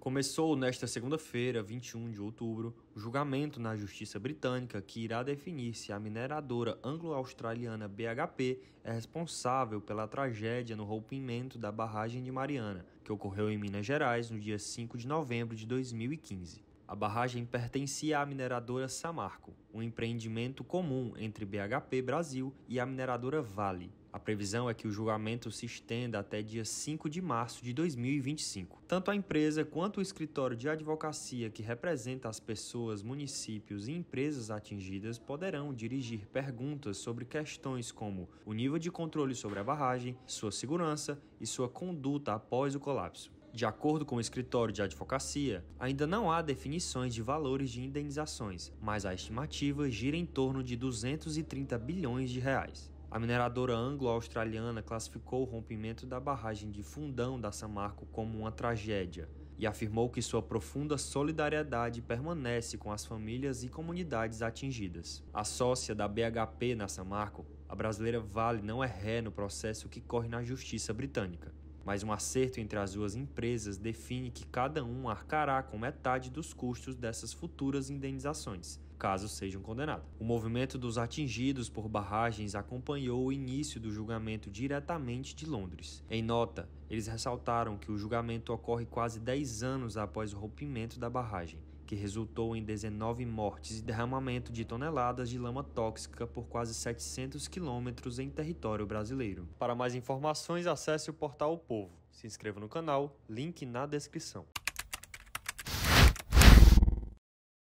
Começou nesta segunda-feira, 21 de outubro, o julgamento na Justiça Britânica que irá definir se a mineradora anglo-australiana BHP é responsável pela tragédia no rompimento da barragem de Mariana, que ocorreu em Minas Gerais no dia 5 de novembro de 2015 a barragem pertencia à mineradora Samarco, um empreendimento comum entre BHP Brasil e a mineradora Vale. A previsão é que o julgamento se estenda até dia 5 de março de 2025. Tanto a empresa quanto o escritório de advocacia que representa as pessoas, municípios e empresas atingidas poderão dirigir perguntas sobre questões como o nível de controle sobre a barragem, sua segurança e sua conduta após o colapso. De acordo com o escritório de advocacia, ainda não há definições de valores de indenizações, mas a estimativa gira em torno de 230 bilhões de reais. A mineradora anglo-australiana classificou o rompimento da barragem de Fundão da Samarco como uma tragédia e afirmou que sua profunda solidariedade permanece com as famílias e comunidades atingidas. A sócia da BHP na Samarco, a brasileira Vale não é ré no processo que corre na justiça britânica mas um acerto entre as duas empresas define que cada um arcará com metade dos custos dessas futuras indenizações caso sejam condenados. O movimento dos atingidos por barragens acompanhou o início do julgamento diretamente de Londres. Em nota, eles ressaltaram que o julgamento ocorre quase 10 anos após o rompimento da barragem, que resultou em 19 mortes e derramamento de toneladas de lama tóxica por quase 700 quilômetros em território brasileiro. Para mais informações, acesse o portal O Povo, se inscreva no canal, link na descrição.